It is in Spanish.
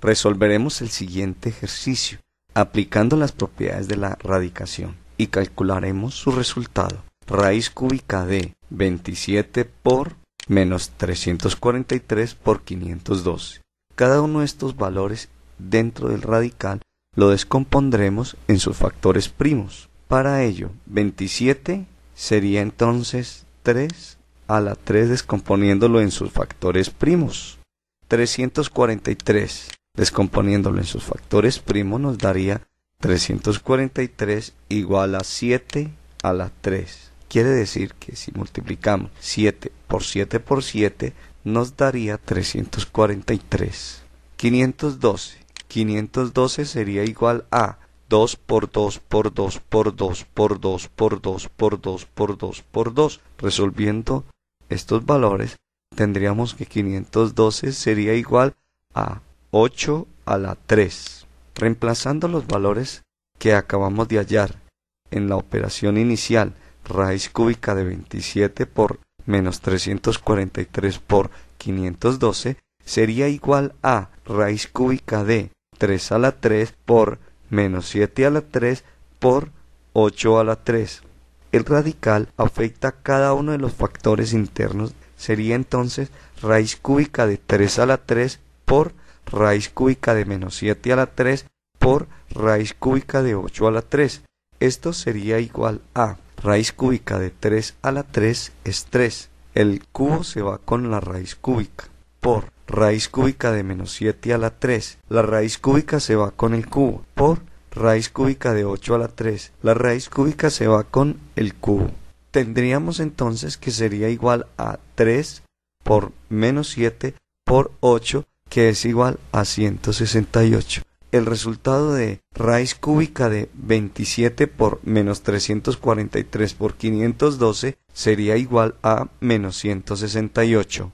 Resolveremos el siguiente ejercicio aplicando las propiedades de la radicación y calcularemos su resultado. Raíz cúbica de 27 por menos 343 por 512. Cada uno de estos valores dentro del radical lo descompondremos en sus factores primos. Para ello, 27 sería entonces 3 a la 3 descomponiéndolo en sus factores primos. 343 Descomponiéndolo en sus factores primos nos daría 343 igual a 7 a la 3. Quiere decir que si multiplicamos 7 por 7 por 7 nos daría 343. 512. 512 sería igual a 2 por 2 por 2 por 2 por 2 por 2 por 2 por 2 por 2. Resolviendo estos valores tendríamos que 512 sería igual a 8 a la 3, reemplazando los valores que acabamos de hallar en la operación inicial raíz cúbica de 27 por menos 343 por 512 sería igual a raíz cúbica de 3 a la 3 por menos 7 a la 3 por 8 a la 3. El radical afecta a cada uno de los factores internos. Sería entonces raíz cúbica de 3 a la 3 por raíz cúbica de menos 7 a la 3 por raíz cúbica de 8 a la 3. Esto sería igual a raíz cúbica de 3 a la 3 es 3. El cubo se va con la raíz cúbica por raíz cúbica de menos 7 a la 3. La raíz cúbica se va con el cubo por raíz cúbica de 8 a la 3. La raíz cúbica se va con el cubo. Tendríamos entonces que sería igual a 3 por menos 7 por 8 que es igual a 168. El resultado de raíz cúbica de 27 por menos 343 por 512 sería igual a menos 168.